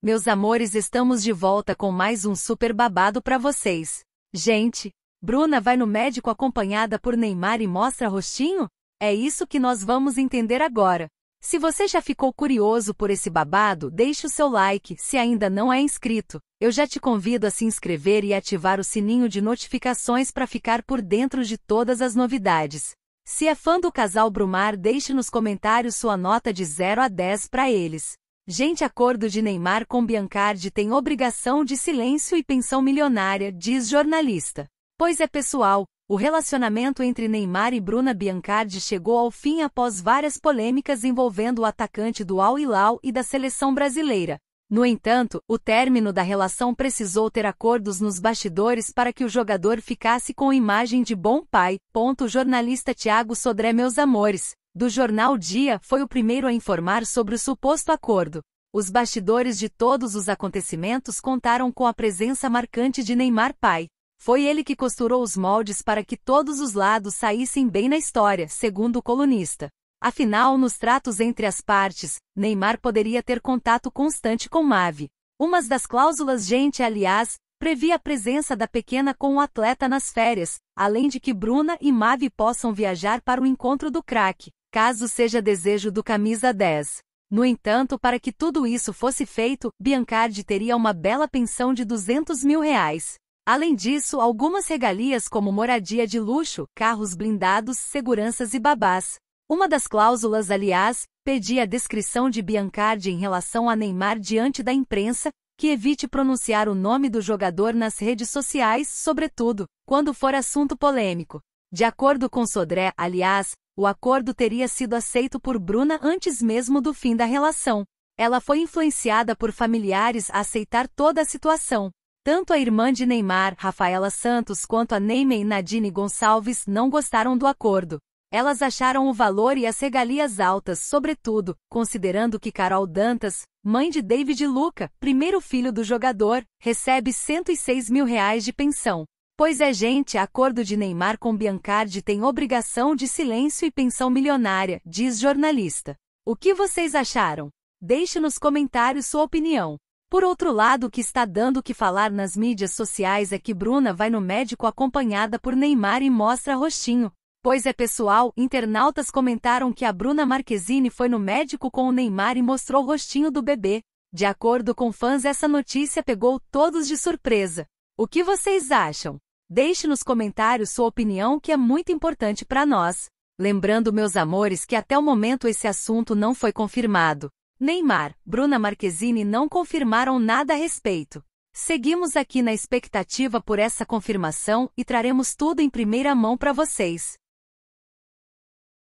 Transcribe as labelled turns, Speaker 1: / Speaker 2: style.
Speaker 1: Meus amores, estamos de volta com mais um super babado para vocês. Gente, Bruna vai no médico acompanhada por Neymar e mostra rostinho? É isso que nós vamos entender agora. Se você já ficou curioso por esse babado, deixe o seu like. Se ainda não é inscrito, eu já te convido a se inscrever e ativar o sininho de notificações para ficar por dentro de todas as novidades. Se é fã do casal Brumar, deixe nos comentários sua nota de 0 a 10 para eles. Gente, acordo de Neymar com Biancardi tem obrigação de silêncio e pensão milionária, diz jornalista. Pois é, pessoal, o relacionamento entre Neymar e Bruna Biancardi chegou ao fim após várias polêmicas envolvendo o atacante do Al Hilal e da seleção brasileira. No entanto, o término da relação precisou ter acordos nos bastidores para que o jogador ficasse com imagem de bom pai. Ponto jornalista Tiago Sodré, meus amores do jornal Dia, foi o primeiro a informar sobre o suposto acordo. Os bastidores de todos os acontecimentos contaram com a presença marcante de Neymar Pai. Foi ele que costurou os moldes para que todos os lados saíssem bem na história, segundo o colunista. Afinal, nos tratos entre as partes, Neymar poderia ter contato constante com Mave. Uma das cláusulas gente, aliás, previa a presença da pequena com o atleta nas férias, além de que Bruna e Mave possam viajar para o encontro do craque caso seja desejo do camisa 10. No entanto, para que tudo isso fosse feito, Biancardi teria uma bela pensão de 200 mil reais. Além disso, algumas regalias como moradia de luxo, carros blindados, seguranças e babás. Uma das cláusulas, aliás, pedia a descrição de Biancardi em relação a Neymar diante da imprensa, que evite pronunciar o nome do jogador nas redes sociais, sobretudo, quando for assunto polêmico. De acordo com Sodré, aliás, o acordo teria sido aceito por Bruna antes mesmo do fim da relação. Ela foi influenciada por familiares a aceitar toda a situação. Tanto a irmã de Neymar, Rafaela Santos, quanto a e Nadine Gonçalves não gostaram do acordo. Elas acharam o valor e as regalias altas, sobretudo, considerando que Carol Dantas, mãe de David Luca, primeiro filho do jogador, recebe 106 mil reais de pensão. Pois é gente, acordo de Neymar com Biancardi tem obrigação de silêncio e pensão milionária, diz jornalista. O que vocês acharam? Deixe nos comentários sua opinião. Por outro lado, o que está dando o que falar nas mídias sociais é que Bruna vai no médico acompanhada por Neymar e mostra rostinho. Pois é pessoal, internautas comentaram que a Bruna Marquezine foi no médico com o Neymar e mostrou o rostinho do bebê. De acordo com fãs, essa notícia pegou todos de surpresa. O que vocês acham? Deixe nos comentários sua opinião que é muito importante para nós. Lembrando, meus amores, que até o momento esse assunto não foi confirmado. Neymar, Bruna Marquezine não confirmaram nada a respeito. Seguimos aqui na expectativa por essa confirmação e traremos tudo em primeira mão para vocês.